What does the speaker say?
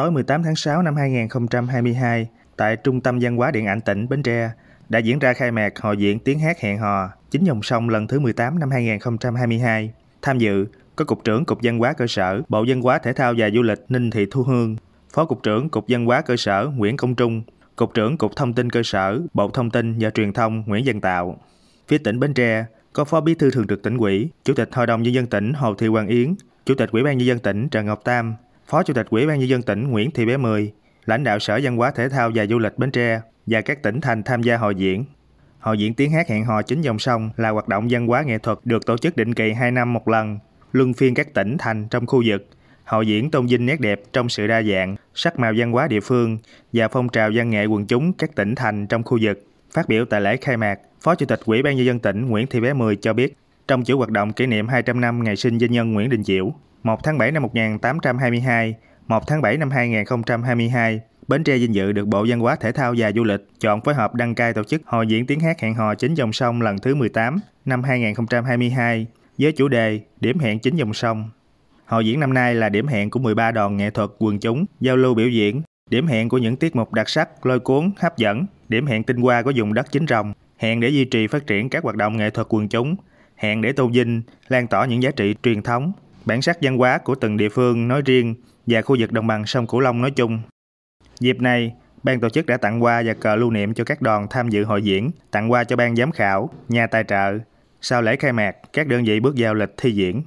tối 18 tháng 6 năm 2022 tại Trung tâm Văn hóa Điện ảnh tỉnh Bến Tre đã diễn ra khai mạc hội diễn tiếng hát hẹn hò chính dòng sông lần thứ 18 năm 2022. Tham dự có Cục trưởng Cục Văn hóa Cơ sở, Bộ Văn hóa Thể thao và Du lịch Ninh Thị Thu Hương, Phó Cục trưởng Cục Văn hóa Cơ sở Nguyễn Công Trung, Cục trưởng Cục Thông tin Cơ sở, Bộ Thông tin và Truyền thông Nguyễn Văn Tạo. Phía tỉnh Bến Tre có Phó Bí thư Thường trực tỉnh ủy, Chủ tịch Hội đồng Nhân dân tỉnh Hồ Thị Hoàng Yến, Chủ tịch Ủy ban Nhân dân tỉnh Trần Ngọc Tam, Phó Chủ tịch Ủy ban nhân dân tỉnh Nguyễn Thị Bé Mười, lãnh đạo Sở Văn hóa Thể thao và Du lịch Bến Tre và các tỉnh thành tham gia hội diễn. Hội diễn tiếng hát hẹn hò chính dòng sông là hoạt động văn hóa nghệ thuật được tổ chức định kỳ 2 năm một lần, luân phiên các tỉnh thành trong khu vực. Hội diễn tôn vinh nét đẹp trong sự đa dạng, sắc màu văn hóa địa phương và phong trào văn nghệ quần chúng các tỉnh thành trong khu vực. Phát biểu tại lễ khai mạc, Phó Chủ tịch Ủy ban nhân dân tỉnh Nguyễn Thị Bé Mười cho biết, trong chủ hoạt động kỷ niệm 200 năm ngày sinh doanh nhân Nguyễn Đình Chiểu, 1 tháng 7 năm 1822, 1 tháng 7 năm 2022, Bến Tre vinh dự được Bộ Văn hóa Thể thao và Du lịch chọn phối hợp đăng cai tổ chức Hội diễn tiếng hát hẹn hò chính dòng sông lần thứ 18 năm 2022 với chủ đề Điểm hẹn chính dòng sông. Hội diễn năm nay là điểm hẹn của 13 đoàn nghệ thuật quần chúng, giao lưu biểu diễn, điểm hẹn của những tiết mục đặc sắc, lôi cuốn, hấp dẫn, điểm hẹn tinh hoa của vùng đất chính rồng, hẹn để duy trì phát triển các hoạt động nghệ thuật quần chúng, hẹn để tôn vinh, lan tỏa những giá trị truyền thống, bản sắc văn hóa của từng địa phương nói riêng và khu vực đồng bằng sông Cửu Long nói chung. Dịp này, ban tổ chức đã tặng quà và cờ lưu niệm cho các đoàn tham dự hội diễn, tặng quà cho ban giám khảo, nhà tài trợ. Sau lễ khai mạc, các đơn vị bước vào lịch thi diễn.